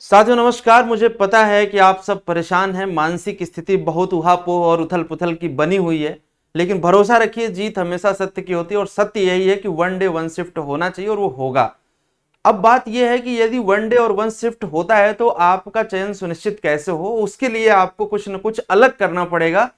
साथियों नमस्कार मुझे पता है कि आप सब परेशान हैं मानसिक स्थिति बहुत उहापोह और उथल पुथल की बनी हुई है लेकिन भरोसा रखिए जीत हमेशा सत्य की होती है और सत्य यही है कि वन डे वन शिफ्ट होना चाहिए और वो होगा अब बात यह है कि यदि वन डे और वन शिफ्ट होता है तो आपका चयन सुनिश्चित कैसे हो उसके लिए आपको कुछ ना कुछ अलग करना पड़ेगा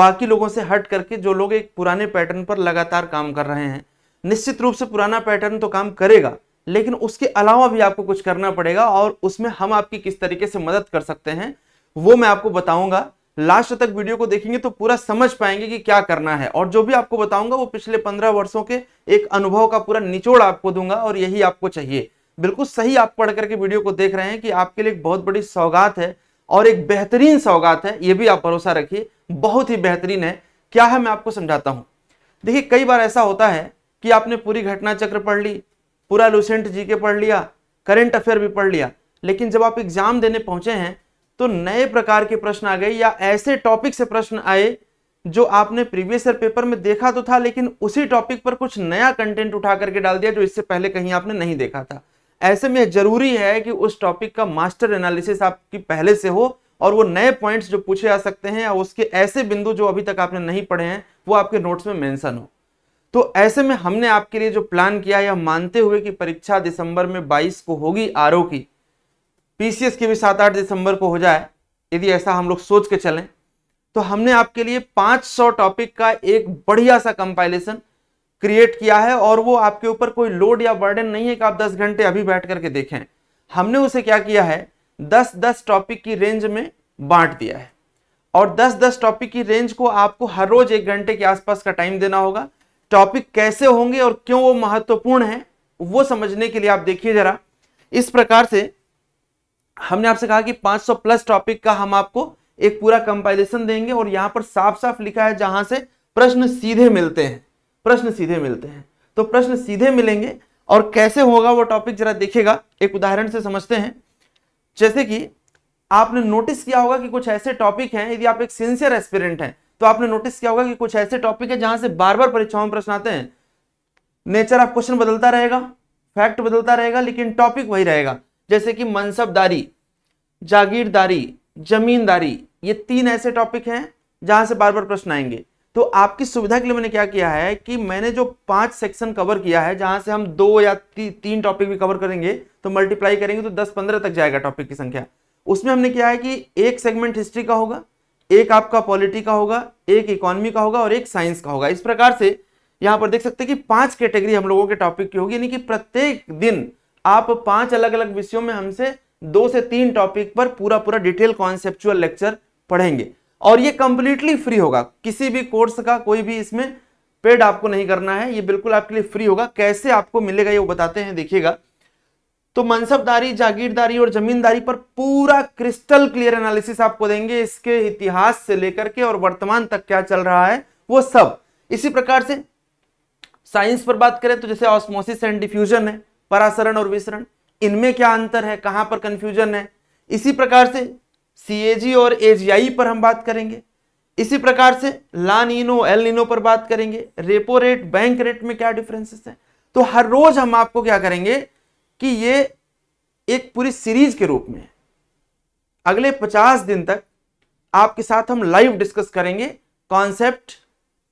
बाकी लोगों से हट करके जो लोग एक पुराने पैटर्न पर लगातार काम कर रहे हैं निश्चित रूप से पुराना पैटर्न तो काम करेगा लेकिन उसके अलावा भी आपको कुछ करना पड़ेगा और उसमें हम आपकी किस तरीके से मदद कर सकते हैं वो मैं आपको बताऊंगा लास्ट तक वीडियो को देखेंगे तो पूरा समझ पाएंगे कि क्या करना है और जो भी आपको बताऊंगा वो पिछले पंद्रह वर्षों के एक अनुभव का पूरा निचोड़ आपको दूंगा और यही आपको चाहिए बिल्कुल सही आप पढ़ करके वीडियो को देख रहे हैं कि आपके लिए एक बहुत बड़ी सौगात है और एक बेहतरीन सौगात है ये भी आप भरोसा रखिए बहुत ही बेहतरीन है क्या है मैं आपको समझाता हूँ देखिए कई बार ऐसा होता है कि आपने पूरी घटना चक्र पढ़ ली पूरा लूसेंट जी के पढ़ लिया करेंट अफेयर भी पढ़ लिया लेकिन जब आप एग्जाम देने पहुंचे हैं तो नए प्रकार के प्रश्न आ गए या ऐसे टॉपिक से प्रश्न आए जो आपने प्रीवियस ईयर पेपर में देखा तो था लेकिन उसी टॉपिक पर कुछ नया कंटेंट उठा करके डाल दिया जो इससे पहले कहीं आपने नहीं देखा था ऐसे में जरूरी है कि उस टॉपिक का मास्टर एनालिसिस आपकी पहले से हो और वो नए पॉइंट्स जो पूछे जा सकते हैं या उसके ऐसे बिंदु जो अभी तक आपने नहीं पढ़े हैं वो आपके नोट्स में मैंशन हो तो ऐसे में हमने आपके लिए जो प्लान किया या मानते हुए कि परीक्षा दिसंबर में 22 को होगी आर की पीसीएस की भी सात आठ दिसंबर को हो जाए यदि ऐसा हम लोग सोच के चलें तो हमने आपके लिए 500 टॉपिक का एक बढ़िया सा कंपाइलेशन क्रिएट किया है और वो आपके ऊपर कोई लोड या बर्डन नहीं है कि आप 10 घंटे अभी बैठ करके देखें हमने उसे क्या किया है दस दस टॉपिक की रेंज में बांट दिया है और दस दस टॉपिक की रेंज को आपको हर रोज एक घंटे के आसपास का टाइम देना होगा टॉपिक कैसे होंगे और क्यों वो महत्वपूर्ण है वो समझने के लिए आप देखिए जरा इस प्रकार से हमने आपसे कहा कि 500 प्लस टॉपिक का हम आपको एक पूरा कंपाइलेशन देंगे और यहां पर साफ साफ लिखा है जहां से प्रश्न सीधे मिलते हैं प्रश्न सीधे मिलते हैं तो प्रश्न सीधे मिलेंगे और कैसे होगा वो टॉपिक जरा देखेगा एक उदाहरण से समझते हैं जैसे कि आपने नोटिस किया होगा कि कुछ ऐसे टॉपिक हैं यदि आप एक सिंसियर एस्पिरेंट हैं तो आपने नोटिस किया होगा कि कुछ ऐसे टॉपिक है जहां से बार बार परीक्षाओं में प्रश्न आते हैं नेचर ऑफ क्वेश्चन बदलता रहेगा फैक्ट बदलता रहेगा लेकिन टॉपिक वही रहेगा जैसे कि मनसबदारी जागीरदारी जमींदारी ये तीन ऐसे टॉपिक हैं जहां से बार बार प्रश्न आएंगे तो आपकी सुविधा के लिए मैंने क्या किया है कि मैंने जो पांच सेक्शन कवर किया है जहां से हम दो या ती, तीन टॉपिक भी कवर करेंगे तो मल्टीप्लाई करेंगे तो दस पंद्रह तक जाएगा टॉपिक की संख्या उसमें हमने किया है कि एक सेगमेंट हिस्ट्री का होगा एक आपका पॉलिटी का होगा एक इकोनॉमी का होगा और एक साइंस का होगा इस प्रकार से यहां पर देख सकते हैं कि पांच कैटेगरी हम लोगों के टॉपिक की होगी यानी कि प्रत्येक दिन आप पांच अलग अलग विषयों में हमसे दो से तीन टॉपिक पर पूरा पूरा डिटेल कॉन्सेप्चुअल लेक्चर पढ़ेंगे और ये कंप्लीटली फ्री होगा किसी भी कोर्स का कोई भी इसमें पेड आपको नहीं करना है ये बिल्कुल आपके लिए फ्री होगा कैसे आपको मिलेगा ये वो बताते हैं देखिएगा तो मनसबदारी जागीरदारी और जमींदारी पर पूरा क्रिस्टल क्लियर एनालिसिस आपको देंगे इसके इतिहास से लेकर के और वर्तमान तक क्या चल रहा है वो सब इसी प्रकार से साइंस पर बात करें तो जैसे ऑस्मोसिस एंड डिफ्यूजन है परासरण और विसरण इनमें क्या अंतर है कहां पर कंफ्यूजन है इसी प्रकार से सी और ए पर हम बात करेंगे इसी प्रकार से लान इनो एल इनो पर बात करेंगे रेपो रेट बैंक रेट में क्या डिफरेंसेस है तो हर रोज हम आपको क्या करेंगे कि ये एक पूरी सीरीज के रूप में अगले 50 दिन तक आपके साथ हम लाइव डिस्कस करेंगे कॉन्सेप्ट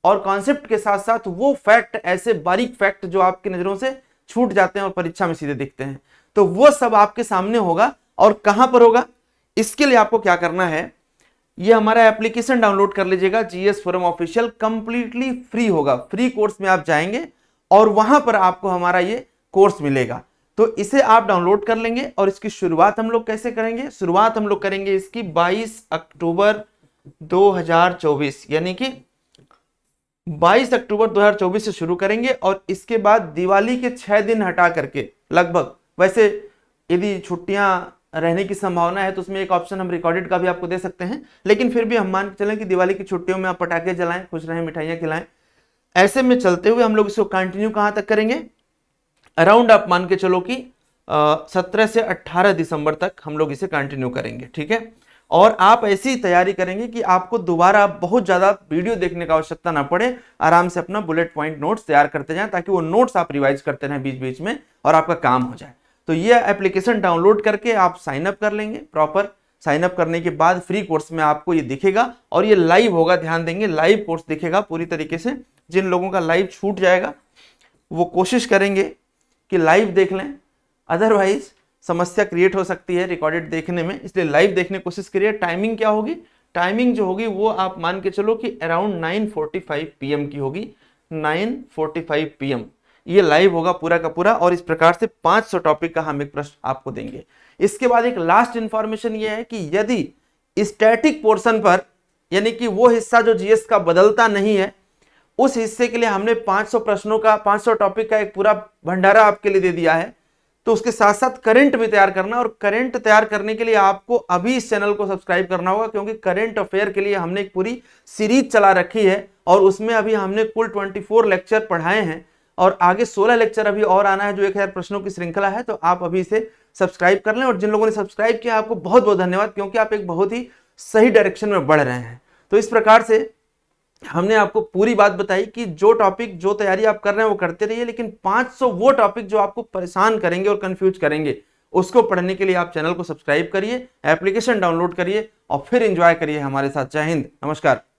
और कॉन्सेप्ट के साथ साथ वो फैक्ट ऐसे बारीक फैक्ट जो आपकी नज़रों से छूट जाते हैं और परीक्षा में सीधे दिखते हैं तो वो सब आपके सामने होगा और कहां पर होगा इसके लिए आपको क्या करना है ये हमारा एप्लीकेशन डाउनलोड कर लीजिएगा GS forum official completely free होगा फ्री कोर्स में आप जाएंगे और वहां पर आपको हमारा ये कोर्स मिलेगा तो इसे आप डाउनलोड कर लेंगे और इसकी शुरुआत हम लोग कैसे करेंगे शुरुआत हम लोग करेंगे इसकी 22 अक्टूबर 2024 यानी कि 22 अक्टूबर 2024 से शुरू करेंगे और इसके बाद दिवाली के छह दिन हटा करके लगभग वैसे यदि छुट्टियां रहने की संभावना है तो उसमें एक ऑप्शन हम रिकॉर्डेड का भी आपको दे सकते हैं लेकिन फिर भी हम मान के चलें कि दिवाली की छुट्टियों में आप पटाखे जलाएं खुश रहें मिठाइयाँ खिलाएं ऐसे में चलते हुए हम लोग इसको कंटिन्यू कहाँ तक करेंगे अराउंड आप मान के चलो कि सत्रह से अट्ठारह दिसंबर तक हम लोग इसे कंटिन्यू करेंगे ठीक है और आप ऐसी तैयारी करेंगे कि आपको दोबारा बहुत ज़्यादा वीडियो देखने का आवश्यकता ना पड़े आराम से अपना बुलेट पॉइंट नोट्स तैयार करते जाएं ताकि वो नोट्स आप रिवाइज करते रहें बीच बीच में और आपका काम हो जाए तो ये एप्लीकेशन डाउनलोड करके आप साइन अप कर लेंगे प्रॉपर साइन अप करने के बाद फ्री कोर्स में आपको ये दिखेगा और ये लाइव होगा ध्यान देंगे लाइव कोर्स दिखेगा पूरी तरीके से जिन लोगों का लाइव छूट जाएगा वो कोशिश करेंगे कि लाइव देख लें अदरवाइज समस्या क्रिएट हो सकती है रिकॉर्डेड देखने में इसलिए लाइव देखने की कोशिश करिए टाइमिंग क्या होगी टाइमिंग जो होगी वो आप मान के चलो कि अराउंड 9:45 पीएम की होगी 9:45 पीएम ये लाइव होगा पूरा का पूरा और इस प्रकार से 500 टॉपिक का हम एक प्रश्न आपको देंगे इसके बाद एक लास्ट इंफॉर्मेशन ये है कि यदि स्टैटिक पोर्शन पर यानी कि वो हिस्सा जो जीएस का बदलता नहीं है उस हिस्से के लिए हमने 500 प्रश्नों का 500 टॉपिक का एक पूरा भंडारा आपके लिए दे दिया है तो उसके साथ साथ करंट भी तैयार करना और करंट तैयार करने के लिए आपको अभी इस चैनल को सब्सक्राइब करना होगा क्योंकि करंट अफेयर के लिए हमने एक पूरी सीरीज चला रखी है और उसमें अभी हमने कुल 24 लेक्चर पढ़ाए हैं और आगे 16 लेक्चर अभी और आना है जो एक हज़ार प्रश्नों की श्रृंखला है तो आप अभी इसे सब्सक्राइब कर लें और जिन लोगों ने सब्सक्राइब किया आपको बहुत बहुत धन्यवाद क्योंकि आप एक बहुत ही सही डायरेक्शन में बढ़ रहे हैं तो इस प्रकार से हमने आपको पूरी बात बताई कि जो टॉपिक जो तैयारी आप कर रहे हैं वो करते रहिए लेकिन 500 वो टॉपिक जो आपको परेशान करेंगे और कंफ्यूज करेंगे उसको पढ़ने के लिए आप चैनल को सब्सक्राइब करिए एप्लीकेशन डाउनलोड करिए और फिर इंजॉय करिए हमारे साथ जय हिंद नमस्कार